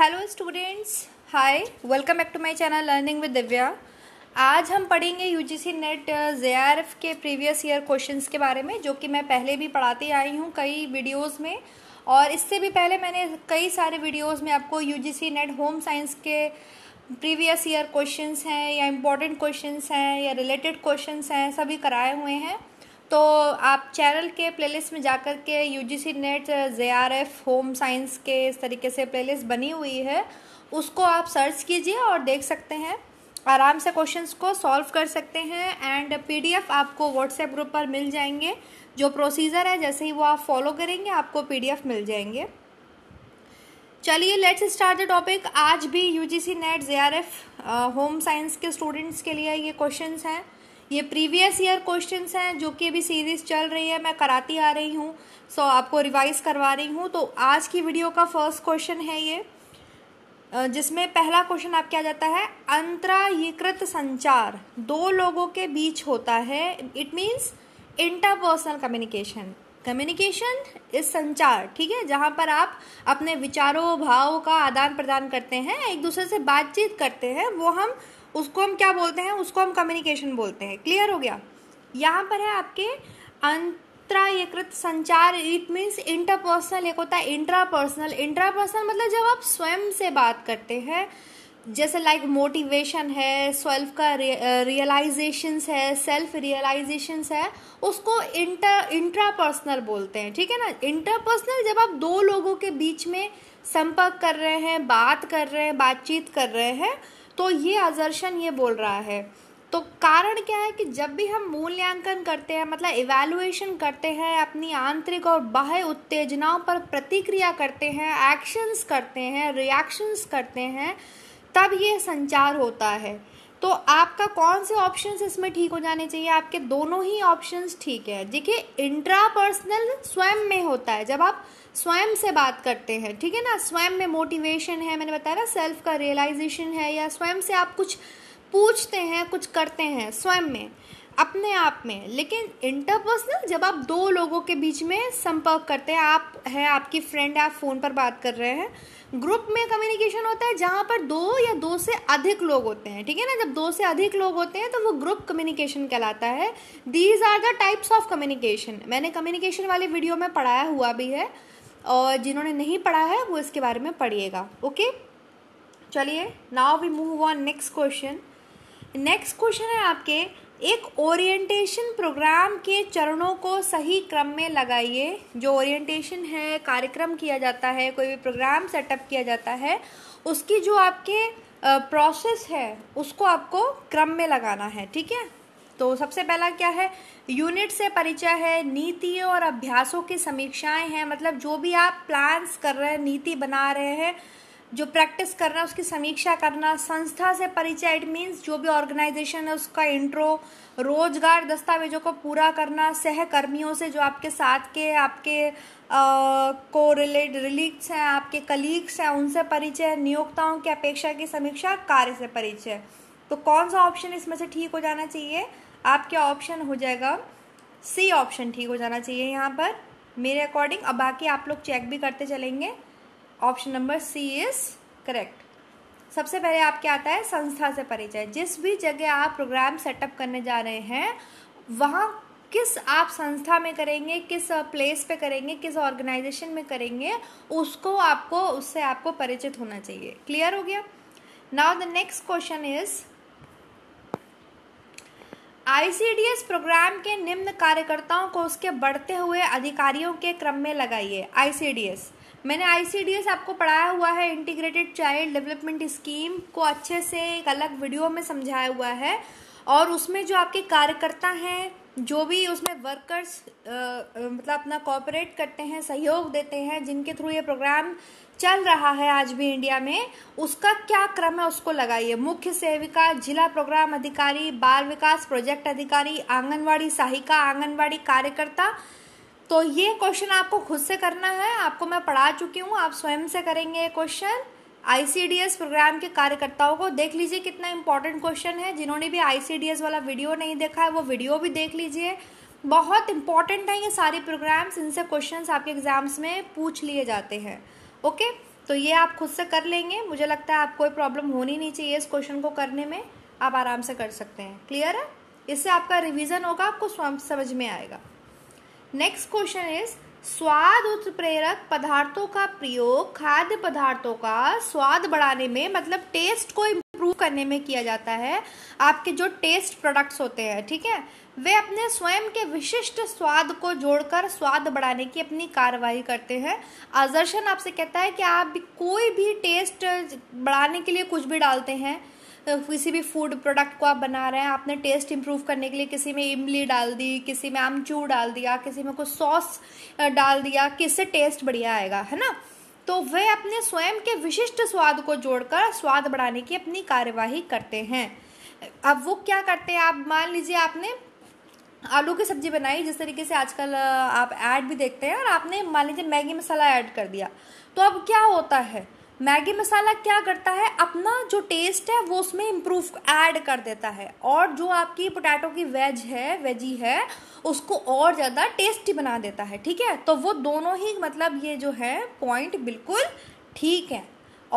hello students hi welcome back to my channel learning with Divya आज हम पढ़ेंगे UGC NET JRF के previous year questions के बारे में जो कि मैं पहले भी पढ़ाती आई हूँ कई वीडियोस में और इससे भी पहले मैंने कई सारे वीडियोस में आपको यूजीसी नेट होम साइंस के प्रीवियस ईयर क्वेश्चंस हैं या इम्पॉर्टेंट क्वेश्चंस हैं या रिलेटेड क्वेश्चंस हैं सभी कराए हुए हैं तो आप चैनल के प्लेलिस्ट में जाकर के U G C NET J R F home science के इस तरीके से प्लेलिस्ट बनी हुई है उसको आप सर्च कीजिए और देख सकते हैं आराम से क्वेश्चंस को सॉल्व कर सकते हैं एंड पीडीएफ आपको व्हाट्सएप ग्रुप पर मिल जाएंगे जो प्रोसीजर है जैसे ही वो आप फॉलो करेंगे आपको पीडीएफ मिल जाएंगे चलिए लेट्स स्टार्ट द टॉपिक आज भी UGC NET JRF home science के स्टूडेंट्स के लिए ये क्वेश्चंस हैं ये प्रीवियस ईयर क्वेश्चन हैं जो कि अभी सीरीज़ चल रही है मैं कराती आ रही हूँ सो आपको रिवाइज़ करवा रही हूँ तो आज की वीडियो का फर्स्ट क्वेश्चन है ये जिसमें पहला क्वेश्चन आपके आ जाता है अंतरायीकृत संचार दो लोगों के बीच होता है it means interpersonal communication communication is संचार ठीक है जहाँ पर आप अपने विचारों भावों का आदान प्रदान करते हैं एक दूसरे से बातचीत करते हैं वो हम उसको हम क्या बोलते हैं उसको हम कम्युनिकेशन बोलते हैं क्लियर हो गया यहाँ पर है आपके अंतरायकृत संचार इट मीन्स इंटरपर्सनल एक होता है इंट्रापर्सनल इंट्रापर्सनल मतलब जब आप स्वयं से बात करते हैं जैसे लाइक like मोटिवेशन है सेल्फ का रियलाइजेशंस uh, है सेल्फ रियलाइजेशंस है उसको इंटर इंट्रापर्सनल बोलते हैं ठीक है ना इंटरपर्सनल जब आप दो लोगों के बीच में संपर्क कर रहे हैं बात कर रहे हैं बातचीत कर रहे हैं तो ये आजर्शन ये बोल रहा है तो कारण क्या है कि जब भी हम मूल्यांकन करते हैं मतलब इवेलुएशन करते हैं अपनी आंतरिक और बाह्य उत्तेजनाओं पर प्रतिक्रिया करते हैं एक्शंस करते हैं रिएक्शंस करते हैं तब ये संचार होता है तो आपका कौन से ऑप्शंस इसमें ठीक हो जाने चाहिए आपके दोनों ही ऑप्शंस ठीक है देखिए इंट्रा पर्सनल स्वयं में होता है जब आप स्वयं से बात करते हैं ठीक है ना स्वयं में मोटिवेशन है मैंने बताया ना सेल्फ का रियलाइजेशन है या स्वयं से आप कुछ पूछते हैं कुछ करते हैं स्वयं में अपने आप में लेकिन इंटरपर्सनल जब आप दो लोगों के बीच में संपर्क करते हैं आप है आपकी फ्रेंड आप फ़ोन पर बात कर रहे हैं ग्रुप में कम्युनिकेशन होता है जहाँ पर दो या दो से अधिक लोग होते हैं ठीक है ना जब दो से अधिक लोग होते हैं तो वो ग्रुप कम्युनिकेशन कहलाता है these are the types of communication मैंने कम्युनिकेशन वाले वीडियो में पढ़ाया हुआ भी है और जिन्होंने नहीं पढ़ा है वो इसके बारे में पढ़िएगा ओके चलिए now we move on next question next question है आपके एक ओरिएंटेशन प्रोग्राम के चरणों को सही क्रम में लगाइए जो ओरिएंटेशन है कार्यक्रम किया जाता है कोई भी प्रोग्राम सेटअप किया जाता है उसकी जो आपके प्रोसेस है उसको आपको क्रम में लगाना है ठीक है तो सबसे पहला क्या है यूनिट से परिचय है नीतियों और अभ्यासों की समीक्षाएं हैं मतलब जो भी आप प्लान्स कर रहे हैं नीति बना रहे हैं जो प्रैक्टिस करना उसकी समीक्षा करना संस्था से परिचय इट मीन्स जो भी ऑर्गेनाइजेशन है उसका इंट्रो रोजगार दस्तावेजों को पूरा करना सहकर्मियों से जो आपके साथ के आपके आ, को रिलेट रिलीक्स हैं आपके कलीग्स हैं उनसे परिचय नियोक्ताओं की अपेक्षा की समीक्षा कार्य से परिचय तो कौन सा ऑप्शन इसमें से ठीक हो जाना चाहिए आपके ऑप्शन हो जाएगा सी ऑप्शन ठीक हो जाना चाहिए यहाँ पर मेरे अकॉर्डिंग अब बाकी आप लोग चेक भी करते चलेंगे option number C is correct सबसे पहले आपके आता है संस्था से परिचय जिस भी जगह आप प्रोग्राम सेटअप करने जा रहे हैं वहाँ किस आप संस्था में करेंगे किस प्लेस पे करेंगे किस ऑर्गेनाइजेशन में करेंगे उसको आपको उससे आपको परिचित होना चाहिए क्लियर हो गया now the next question is ICDS programme के निम्न कार्यकर्ताओं को उसके बढ़ते हुए अधिकारियों के क्रम में लगाइए आईसीडीएस मैंने आईसीडीएस आपको पढ़ाया हुआ है इंटीग्रेटेड चाइल्ड डेवलपमेंट स्कीम को अच्छे से एक अलग वीडियो में समझाया हुआ है और उसमें जो आपके कार्यकर्ता हैं जो भी उसमें वर्कर्स मतलब अपना कॉपरेट करते हैं सहयोग देते हैं जिनके थ्रू ये प्रोग्राम चल रहा है आज भी इंडिया में उसका क्या क्रम है उसको लगाइए मुख्य सेविका जिला प्रोग्राम अधिकारी बाल विकास प्रोजेक्ट अधिकारी आंगनवाड़ी सहायिका आंगनवाड़ी कार्यकर्ता तो ये क्वेश्चन आपको खुद से करना है आपको मैं पढ़ा चुकी हूँ आप स्वयं से करेंगे ये क्वेश्चन आईसीडीएस प्रोग्राम के कार्यकर्ताओं को देख लीजिए कितना इंपॉर्टेंट क्वेश्चन है जिन्होंने भी आईसीडीएस वाला वीडियो नहीं देखा है वो वीडियो भी देख लीजिए बहुत इंपॉर्टेंट है ये सारे प्रोग्राम्स इनसे क्वेश्चंस आपके एग्जाम्स में पूछ लिए जाते हैं ओके तो ये आप खुद से कर लेंगे मुझे लगता है आप कोई प्रॉब्लम होनी नहीं चाहिए इस क्वेश्चन को करने में आप आराम से कर सकते हैं क्लियर है इससे आपका रिविज़न होगा आपको समझ में आएगा नेक्स्ट क्वेश्चन इज़ स्वाद उत्प्रेरक पदार्थों का प्रयोग खाद्य पदार्थों का स्वाद बढ़ाने में मतलब टेस्ट को इम्प्रूव करने में किया जाता है आपके जो टेस्ट प्रोडक्ट्स होते हैं ठीक है वे अपने स्वयं के विशिष्ट स्वाद को जोड़कर स्वाद बढ़ाने की अपनी कार्रवाई करते हैं आजर्शन आपसे कहता है कि आप कोई भी टेस्ट बढ़ाने के लिए कुछ भी डालते हैं किसी भी फूड प्रोडक्ट को आप बना रहे हैं आपने टेस्ट इम्प्रूव करने के लिए किसी में इमली डाल दी किसी में आमचूर डाल दिया किसी में कुछ सॉस डाल दिया किससे टेस्ट बढ़िया आएगा है ना तो वे अपने स्वयं के विशिष्ट स्वाद को जोड़कर स्वाद बढ़ाने की अपनी कार्यवाही करते हैं अब वो क्या करते हैं आप मान लीजिए आपने आलू की सब्जी बनाई जिस तरीके से आजकल आप ऐड भी देखते हैं और आपने मान लीजिए मैगी मसाला ऐड कर दिया तो अब क्या होता है मैगी मसाला क्या करता है अपना जो टेस्ट है वो उसमें इम्प्रूव ऐड कर देता है और जो आपकी पोटैटो की वेज है वेजी है उसको और ज़्यादा टेस्टी बना देता है ठीक है तो वो दोनों ही मतलब ये जो है पॉइंट बिल्कुल ठीक है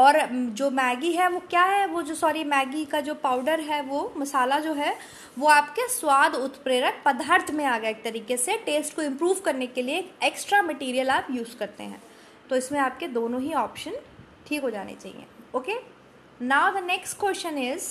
और जो मैगी है वो क्या है वो जो सॉरी मैगी का जो पाउडर है वो मसाला जो है वो आपके स्वाद उत्प्रेरक पदार्थ में आ गया एक तरीके से टेस्ट को इम्प्रूव करने के लिए एक एक्स्ट्रा मटेरियल आप यूज़ करते हैं तो इसमें आपके दोनों ही ऑप्शन ठीक हो जाने चाहिए okay now the next question is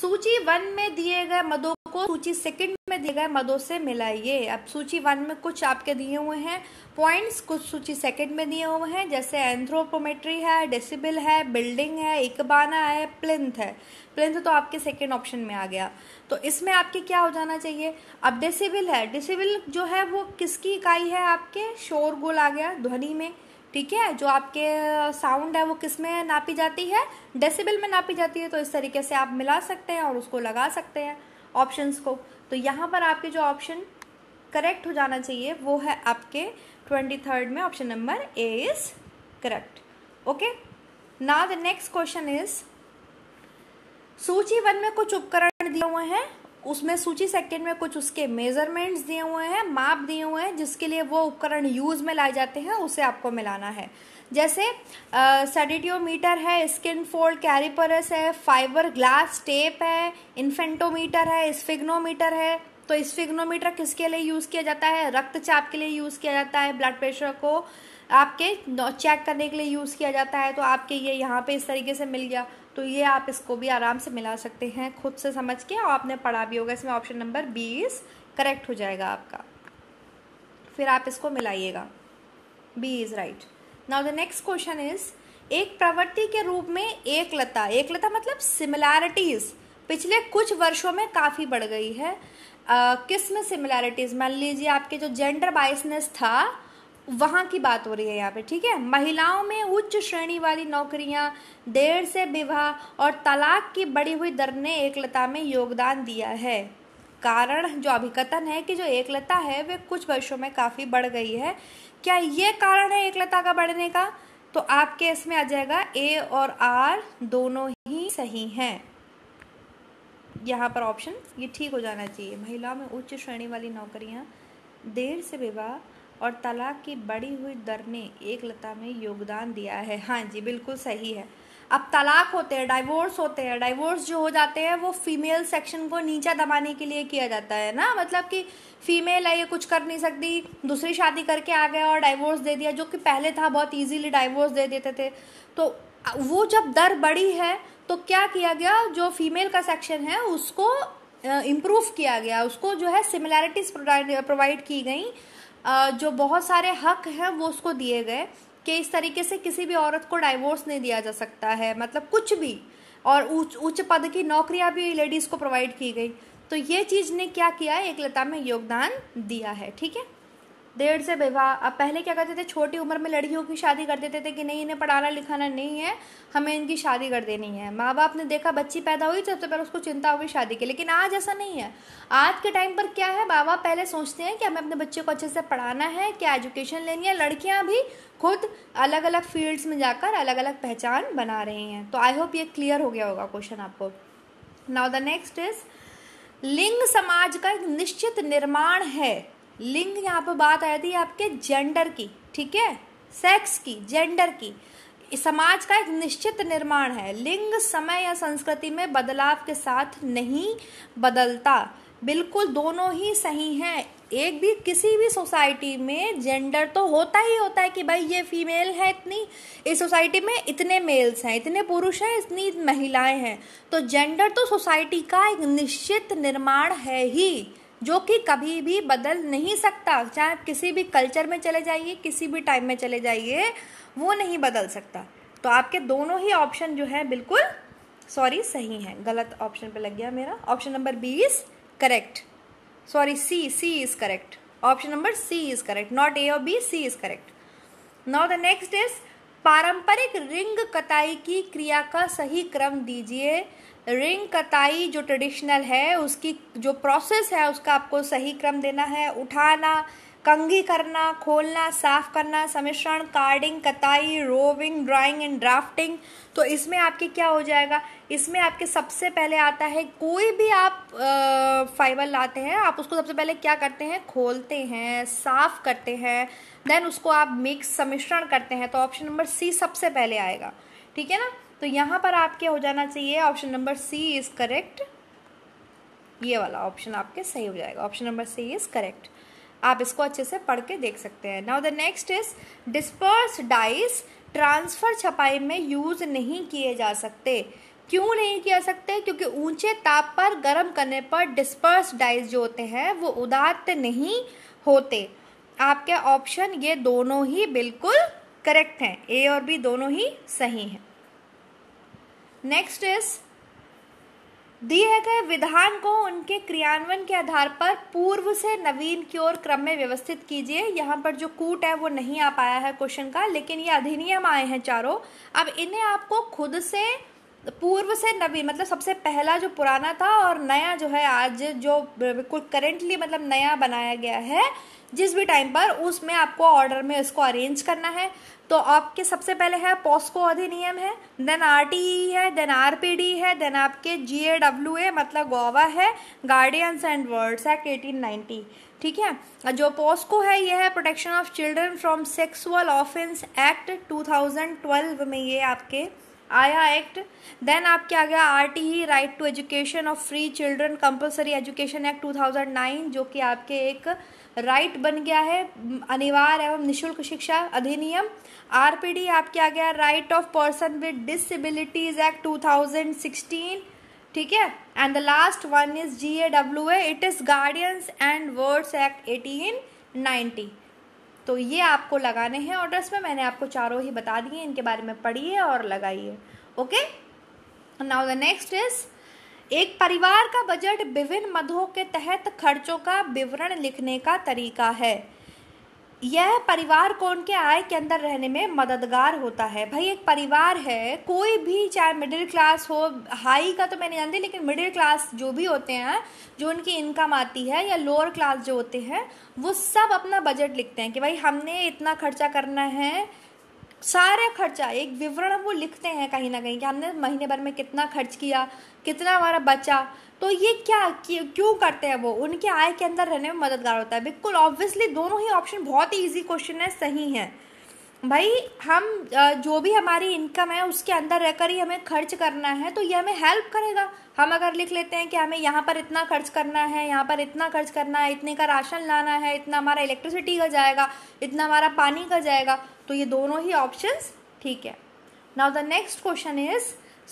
सूची वन में दिए गए मदों को सूची सेकंड में दिए गए मदों से मिलाइए अब सूची वन में कुछ आपके दिए हुए हैं पॉइंट्स कुछ सूची सेकंड में दिए हुए हैं जैसे एंथ्रोपोमेट्री है डेसिबल है बिल्डिंग है इकबाना है प्लिंथ है प्लिंथ तो आपके सेकंड ऑप्शन में आ गया तो इसमें आपके क्या हो जाना चाहिए अब डेसिबिल है डेसिबिल जो है वो किसकी इकाई है आपके शोरगुल आ गया ध्वनि में ठीक है जो आपके साउंड है वो किस में नापी जाती है डेसिबल में नापी जाती है तो इस तरीके से आप मिला सकते हैं और उसको लगा सकते हैं ऑप्शंस को तो यहाँ पर आपके जो ऑप्शन करेक्ट हो जाना चाहिए वो है आपके ट्वेंटी थर्ड में option number A is correct okay ना द नेक्स्ट क्वेश्चन इज सूची वन में कुछ उपकरण दिए हुए हैं उसमें सूची सेकंड में कुछ उसके मेजरमेंट्स दिए हुए हैं माप दिए हुए हैं जिसके लिए वो उपकरण यूज़ में लाए जाते हैं उसे आपको मिलाना है जैसे सेडिटियोमीटर है स्किन फोल्ड कैरिपरस है फाइबर ग्लास टेप है इन्फेंटोमीटर है स्फिग्नोमीटर है तो स्फिग्नोमीटर किसके लिए यूज़ किया जाता है रक्तचाप के लिए यूज़ किया जाता है ब्लड प्रेशर को आपके चेक करने के लिए यूज़ किया जाता है तो आपके ये यहाँ पे इस तरीके से मिल गया तो ये आप इसको भी आराम से मिला सकते हैं खुद से समझ के और आपने पढ़ा भी होगा इसमें ऑप्शन नंबर बीस करेक्ट हो जाएगा आपका फिर आप इसको मिलाइएगा B is right now the next question is एक प्रवृत्ति के रूप में एक लता एक लता मतलब सिमिलैरिटीज़ पिछले कुछ वर्षों में काफ़ी बढ़ गई है uh, किस में सिमिलैरिटीज़ मान लीजिए आपके जो जेंडर बाइसनेस था वहाँ की बात हो रही है यहाँ पे ठीक है महिलाओं में उच्च श्रेणी वाली नौकरियाँ देर से विवाह और तलाक की बढ़ी हुई दर ने एकलता में योगदान दिया है कारण जो अभिकथन है कि जो एकलता है वे कुछ वर्षों में काफ़ी बढ़ गई है क्या ये कारण है एकलता का बढ़ने का तो आपके इसमें आ जाएगा ए और आर दोनों ही सही हैं यहाँ पर ऑप्शन ये ठीक हो जाना चाहिए महिलाओं में उच्च श्रेणी वाली नौकरियाँ देर से विवाह और तलाक की बढ़ी हुई दर ने एक लता में योगदान दिया है हाँ जी बिल्कुल सही है अब तलाक होते हैं डाइवोर्स होते हैं डाइवोर्स जो हो जाते हैं वो फीमेल सेक्शन को नीचा दबाने के लिए किया जाता है ना मतलब कि फीमेल है ये कुछ कर नहीं सकती दूसरी शादी करके आ गया और डाइवोर्स दे दिया जो कि पहले था बहुत इजीली डाइवोर्स दे देते थे तो वो जब दर बढ़ी है तो क्या किया गया जो फीमेल का सेक्शन है उसको इम्प्रूव किया गया उसको जो है सिमिलैरिटीज प्रोवाइड की गई जो बहुत सारे हक हैं वो उसको दिए गए कि इस तरीके से किसी भी औरत को डाइवोर्स नहीं दिया जा सकता है मतलब कुछ भी और उच्च उच्च पद की नौकरियां भी लेडीज़ को प्रोवाइड की गई तो ये चीज़ ने क्या किया है एकलता में योगदान दिया है ठीक है देर से विवाह अब पहले क्या करते थे छोटी उम्र में लड़कियों की शादी कर देते थे कि नहीं इन्हें पढ़ाना लिखाना नहीं है हमें इनकी शादी कर देनी है माँ बाप ने देखा बच्ची पैदा हुई सबसे तो पहले उसको चिंता हुई शादी की लेकिन आज ऐसा नहीं है आज के टाइम पर क्या है माँ बाप पहले सोचते हैं कि हमें अपने बच्चे को अच्छे से पढ़ाना है क्या एजुकेशन लेनी है लड़कियाँ भी खुद अलग अलग फील्ड्स में जाकर अलग अलग पहचान बना रही हैं तो आई होप ये क्लियर हो गया होगा क्वेश्चन आपको नाउ द नेक्स्ट इज लिंग समाज का एक निश्चित निर्माण है लिंग यहाँ पर बात आ थी है आपके जेंडर की ठीक है सेक्स की जेंडर की समाज का एक निश्चित निर्माण है लिंग समय या संस्कृति में बदलाव के साथ नहीं बदलता बिल्कुल दोनों ही सही हैं एक भी किसी भी सोसाइटी में जेंडर तो होता ही होता है कि भाई ये फीमेल है इतनी इस सोसाइटी में इतने मेल्स हैं इतने पुरुष हैं इतनी महिलाएं हैं तो जेंडर तो सोसाइटी का एक निश्चित निर्माण है ही जो कि कभी भी बदल नहीं सकता चाहे आप किसी भी कल्चर में चले जाइए किसी भी टाइम में चले जाइए वो नहीं बदल सकता तो आपके दोनों ही ऑप्शन जो है बिल्कुल सॉरी सही है गलत ऑप्शन पे लग गया मेरा option number B is correct sorry C C is correct option number C is correct not A और B C is correct now the next is पारंपरिक रिंग कताई की क्रिया का सही क्रम दीजिए रिंग कताई जो ट्रेडिशनल है उसकी जो प्रोसेस है उसका आपको सही क्रम देना है उठाना कंगी करना खोलना साफ करना सम्मिश्रण कार्डिंग कताई रोविंग ड्राइंग एंड ड्राफ्टिंग तो इसमें आपके क्या हो जाएगा इसमें आपके सबसे पहले आता है कोई भी आप फाइबर लाते हैं आप उसको सबसे पहले क्या करते हैं खोलते हैं साफ करते हैं देन उसको आप मिक्स सम्मिश्रण करते हैं तो ऑप्शन नंबर सी सबसे पहले आएगा ठीक है ना तो यहाँ पर आपके हो जाना चाहिए option number C is correct ये वाला ऑप्शन आपके सही हो जाएगा option number C is correct आप इसको अच्छे से पढ़ के देख सकते हैं now the next is disperse dyes transfer छपाई में यूज़ नहीं किए जा सकते क्यों नहीं किया सकते क्योंकि ऊंचे ताप पर गर्म करने पर डिस्पर्स डाइस जो होते हैं वो उदात नहीं होते आपके ऑप्शन ये दोनों ही बिल्कुल करेक्ट हैं ए और बी दोनों ही सही हैं नेक्स्ट इज दिए गए विधान को उनके क्रियान्वयन के आधार पर पूर्व से नवीन की ओर क्रम में व्यवस्थित कीजिए यहाँ पर जो कूट है वो नहीं आ पाया है क्वेश्चन का लेकिन ये अधिनियम आए हैं चारों अब इन्हें आपको खुद से पूर्व से नवीन मतलब सबसे पहला जो पुराना था और नया जो है आज जो बिल्कुल करेंटली मतलब नया बनाया गया है जिस भी टाइम पर उसमें आपको ऑर्डर में इसको अरेंज करना है तो आपके सबसे पहले है पॉस्को अधिनियम है देन आर e है देन आर है देन आपके जी ए डब्ल्यू ए मतलब गोवा है guardians and wards act eighteen ठीक है जो पॉस्को है यह है protection of children from sexual offence act 2012 में ये आपके आया एक्ट देन आपके आ गया R T right to education of free children compulsory education act 2009 जो कि आपके एक राइट बन गया है अनिवार्य एवं निशुल्क शिक्षा अधिनियम आरपीडी आपके आ गया right of person with disabilities act 2016 ठीक है and the last one is G A W A it is guardians and wards act eighteen ninety तो ये आपको लगाने हैं ऑर्डर्स में मैंने आपको चारों ही बता दिए इनके बारे में पढ़िए और लगाइए okay now the next is एक परिवार का बजट विभिन्न मदों के तहत खर्चों का विवरण लिखने का तरीका है यह परिवार को उनके आय के अंदर रहने में मददगार होता है भाई एक परिवार है कोई भी चाहे मिडिल क्लास हो हाई का तो मैं नहीं जानती लेकिन मिडिल क्लास जो भी होते हैं जो उनकी इनकम आती है या लोअर क्लास जो होते हैं वो सब अपना बजट लिखते हैं कि भाई हमने इतना खर्चा करना है सारा खर्चा एक विवरण वो लिखते हैं कहीं ना कहीं कि हमने महीने भर में कितना खर्च किया कितना हमारा बचा तो ये क्या क्यों करते हैं वो उनके आय के अंदर रहने में मददगार होता है बिल्कुल ऑब्वियसली दोनों ही ऑप्शन बहुत ही ईजी क्वेश्चन है सही है भाई हम जो भी हमारी इनकम है उसके अंदर रहकर ही हमें खर्च करना है तो ये हमें हेल्प करेगा हम अगर लिख लेते हैं कि हमें यहाँ पर इतना खर्च करना है यहाँ पर इतना खर्च करना है इतने का राशन लाना है इतना हमारा इलेक्ट्रिसिटी का जाएगा इतना हमारा पानी का जाएगा तो ये दोनों ही ऑप्शन ठीक है now the next question is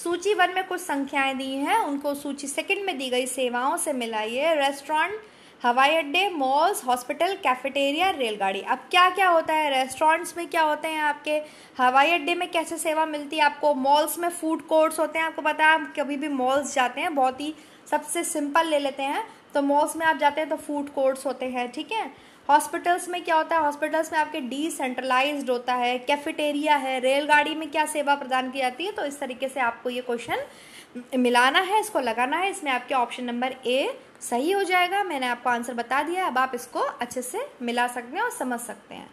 सूची वन में कुछ संख्याएं दी हैं उनको सूची सेकंड में दी गई सेवाओं से मिलाइए रेस्टोरेंट हवाई अड्डे मॉल्स हॉस्पिटल कैफेटेरिया रेलगाड़ी अब क्या क्या होता है रेस्टोरेंट्स में क्या होते हैं आपके हवाई अड्डे में कैसे सेवा मिलती है आपको मॉल्स में फूड कोर्ट्स होते हैं आपको पता है आप कभी भी मॉल्स जाते हैं बहुत ही सबसे सिंपल ले लेते हैं तो मॉल्स में आप जाते हैं तो फूड कोर्ट्स होते हैं ठीक है हॉस्पिटल्स में क्या होता है हॉस्पिटल्स में आपके डिसेंट्रलाइज होता है कैफेटेरिया है रेलगाड़ी में क्या सेवा प्रदान की जाती है तो इस तरीके से आपको ये क्वेश्चन मिलाना है इसको लगाना है इसमें आपके ऑप्शन नंबर ए सही हो जाएगा मैंने आपको आंसर बता दिया अब आप इसको अच्छे से मिला सकते हैं और समझ सकते हैं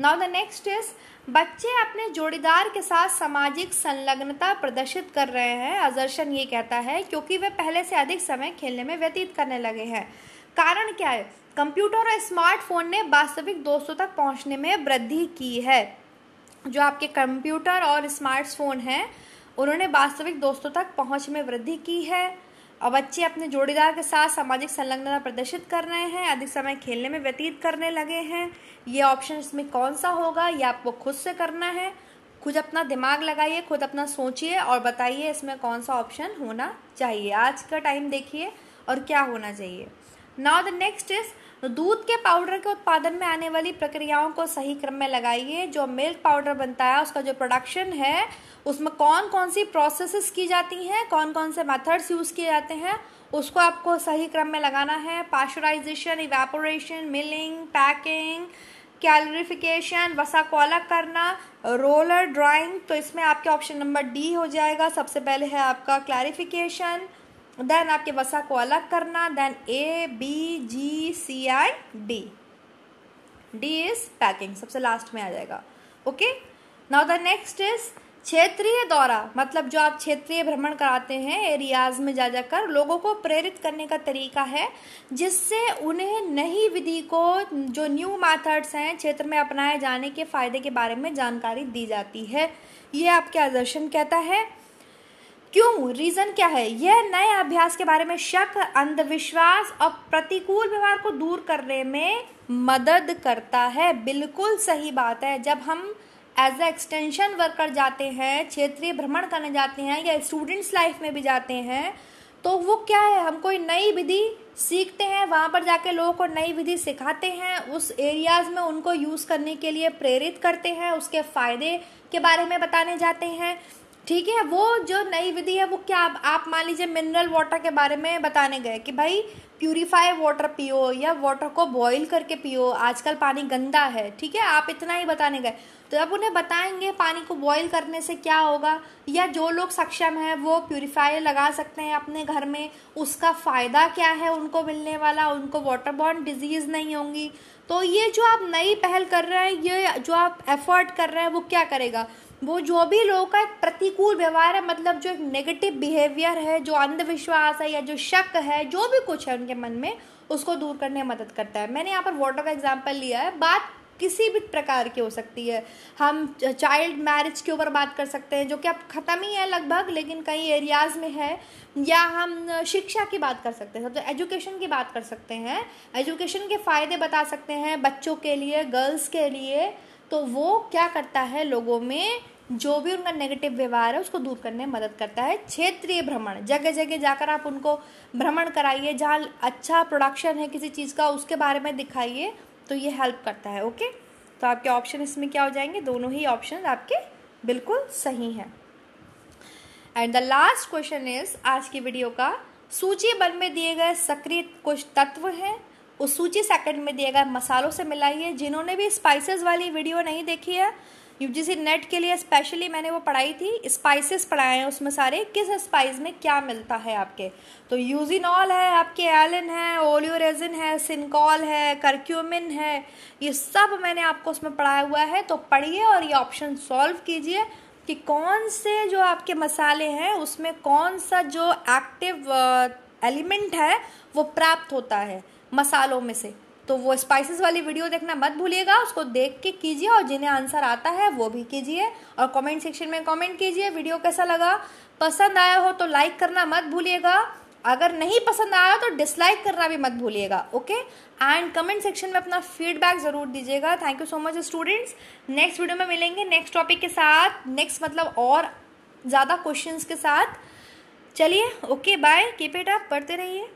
नाउ द नेक्स्ट इज बच्चे अपने जोड़ीदार के साथ सामाजिक संलग्नता प्रदर्शित कर रहे हैं अजर्शन ये कहता है क्योंकि वे पहले से अधिक समय खेलने में व्यतीत करने लगे हैं कारण क्या है कंप्यूटर और स्मार्टफोन ने वास्तविक दोस्तों तक पहुंचने में वृद्धि की है जो आपके कंप्यूटर और स्मार्टफोन हैं उन्होंने वास्तविक दोस्तों तक पहुंच में वृद्धि की है और बच्चे अपने जोड़ीदार के साथ सामाजिक संलग्नता प्रदर्शित कर रहे हैं अधिक समय खेलने में व्यतीत करने लगे हैं ये ऑप्शन इसमें कौन सा होगा ये आपको खुद से करना है खुद अपना दिमाग लगाइए खुद अपना सोचिए और बताइए इसमें कौन सा ऑप्शन होना चाहिए आज का टाइम देखिए और क्या होना चाहिए नाउ द नेक्स्ट इज़ तो दूध के पाउडर के उत्पादन में आने वाली प्रक्रियाओं को सही क्रम में लगाइए जो मिल्क पाउडर बनता है उसका जो प्रोडक्शन है उसमें कौन कौन सी प्रोसेसेस की जाती हैं कौन कौन से मेथड्स यूज़ किए जाते हैं उसको आपको सही क्रम में लगाना है pasteurisation evaporation milling packing calorification वसा को अलग करना रोलर ड्राइंग तो इसमें आपके ऑप्शन नंबर डी हो जाएगा सबसे पहले है आपका क्लैरिफिकेशन देन आपके वसा को अलग करना then A B G C I D D is packing सबसे लास्ट में आ जाएगा okay now the next is क्षेत्रीय दौरा मतलब जो आप क्षेत्रीय भ्रमण कराते हैं एरियाज में जा जाकर लोगों को प्रेरित करने का तरीका है जिससे उन्हें नई विधि को जो न्यू मेथड्स हैं क्षेत्र में अपनाए जाने के फायदे के बारे में जानकारी दी जाती है ये आपके आदर्शन कहता है क्यों रीजन क्या है यह नए अभ्यास के बारे में शक अंधविश्वास और प्रतिकूल व्यवहार को दूर करने में मदद करता है बिल्कुल सही बात है जब हम एज अ एक्सटेंशन वर्कर जाते हैं क्षेत्रीय भ्रमण करने जाते हैं या स्टूडेंट्स लाइफ में भी जाते हैं तो वो क्या है हम कोई नई विधि सीखते हैं वहाँ पर जाके लोगों को नई विधि सिखाते हैं उस एरियाज़ में उनको यूज़ करने के लिए प्रेरित करते हैं उसके फ़ायदे के बारे में बताने जाते हैं ठीक है वो जो नई विधि है वो क्या आप, आप मान लीजिए मिनरल वाटर के बारे में बताने गए कि भाई प्यूरीफाई वाटर पियो या वाटर को बॉईल करके पियो आजकल पानी गंदा है ठीक है आप इतना ही बताने गए तो अब उन्हें बताएंगे पानी को बॉईल करने से क्या होगा या जो लोग सक्षम हैं वो प्यूरीफायर लगा सकते हैं अपने घर में उसका फ़ायदा क्या है उनको मिलने वाला उनको वाटर बॉर्न डिजीज़ नहीं होंगी तो ये जो आप नई पहल कर रहे हैं ये जो आप एफर्ट कर रहे हैं वो क्या करेगा वो जो भी लोगों का एक प्रतिकूल व्यवहार है मतलब जो एक नेगेटिव बिहेवियर है जो अंधविश्वास है या जो शक है जो भी कुछ है उनके मन में उसको दूर करने में मदद करता है मैंने यहाँ पर वाटर का एग्जाम्पल लिया है बात किसी भी प्रकार की हो सकती है हम चाइल्ड मैरिज के ऊपर बात कर सकते हैं जो कि अब ख़त्म ही है लगभग लेकिन कई एरियाज़ में है या हम शिक्षा की बात कर सकते हैं तो मतलब एजुकेशन की बात कर सकते हैं एजुकेशन के फ़ायदे बता सकते हैं बच्चों के लिए गर्ल्स के लिए तो वो क्या करता है लोगों में जो भी उनका नेगेटिव व्यवहार है उसको दूर करने में मदद करता है क्षेत्रीय भ्रमण जगह जगह जाकर आप उनको भ्रमण कराइए जहाँ अच्छा प्रोडक्शन है किसी चीज़ का उसके बारे में दिखाइए तो ये हेल्प करता है ओके तो आपके ऑप्शन इसमें क्या हो जाएंगे दोनों ही ऑप्शन आपके बिल्कुल सही हैं and the last question is आज की वीडियो का सूची बन में दिए गए सक्रिय कुछ तत्व हैं उस सूची सेकंड में दिए गए मसालों से मिलाइए जिन्होंने भी स्पाइसेस वाली वीडियो नहीं देखी है यूजीसी नेट के लिए स्पेशली मैंने वो पढ़ाई थी स्पाइसेस पढ़ाए हैं उसमें सारे किस स्पाइस में क्या मिलता है आपके तो यूजिनॉल है आपके एलिन है ओलियोरेजिन है सिनकॉल है करक्यूमिन है ये सब मैंने आपको उसमें पढ़ाया हुआ है तो पढ़िए और ये ऑप्शन सॉल्व कीजिए कि कौन से जो आपके मसाले हैं उसमें कौन सा जो एक्टिव एलिमेंट है वो प्राप्त होता है मसालों में से तो वो स्पाइसेस वाली वीडियो देखना मत भूलिएगा उसको देख के कीजिए और जिन्हें आंसर आता है वो भी कीजिए और कमेंट सेक्शन में कमेंट कीजिए वीडियो कैसा लगा पसंद आया हो तो लाइक करना मत भूलिएगा अगर नहीं पसंद आया तो डिसलाइक करना भी मत भूलिएगा ओके एंड कमेंट सेक्शन में अपना फीडबैक ज़रूर दीजिएगा thank you so much students next video में मिलेंगे नेक्स्ट टॉपिक के साथ नेक्स्ट मतलब और ज़्यादा क्वेश्चंस के साथ चलिए okay bye keep it up पढ़ते रहिए